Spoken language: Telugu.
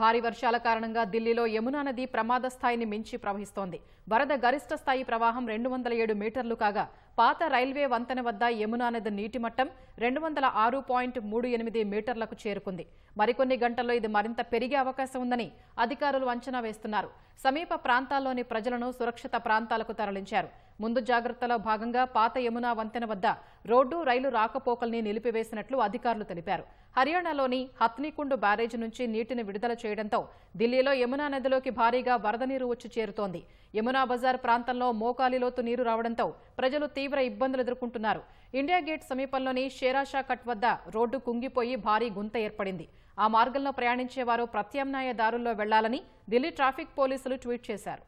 భారీ వర్షాల కారణంగా ఢిల్లీలో యమునా నది ప్రమాద స్థాయిని మించి ప్రవహిస్తోంది వరద గరిష్ట స్థాయి ప్రవాహం రెండు మీటర్లు కాగా పాత రైల్వే వంతెన వద్ద యమునా నది నీటి మట్టం రెండు వందల ఆరు పాయింట్ మూడు ఎనిమిది మీటర్లకు చేరుకుంది మరికొన్ని గంటల్లో ఇది మరింత పెరిగే అవకాశం ఉందని అధికారులు అంచనా వేస్తున్నారు సమీప ప్రాంతాల్లోని ప్రజలను సురక్షిత ప్రాంతాలకు తరలించారు ముందు జాగ్రత్తలో భాగంగా పాత యమునా వంతెన వద్ద రోడ్డు రైలు రాకపోకల్ని నిలిపివేసినట్లు అధికారులు తెలిపారు హర్యానాలోని హత్నీకుండు బ్యారేజ్ నుంచి నీటిని విడుదల చేయడంతో ఢిల్లీలో యమునా నదిలోకి భారీగా వరద నీరు వచ్చి చేరుతోంది యమునా బజార్ ప్రాంతంలో మోకాలిలోతు నీరు రావడంతో ప్రజలు తీవ్ర ఇబ్బందులు ఎదుర్కొంటున్నారు ఇండియా గేట్ సమీపంలోని షేరాషా కట్ వద్ద రోడ్డు కుంగిపోయి భారీ గుంత ఏర్పడింది ఆ మార్గంలో ప్రయాణించేవారు ప్రత్యామ్నాయ దారుల్లో వెళ్లాలని ఢిల్లీ ట్రాఫిక్ పోలీసులు ట్వీట్ చేశారు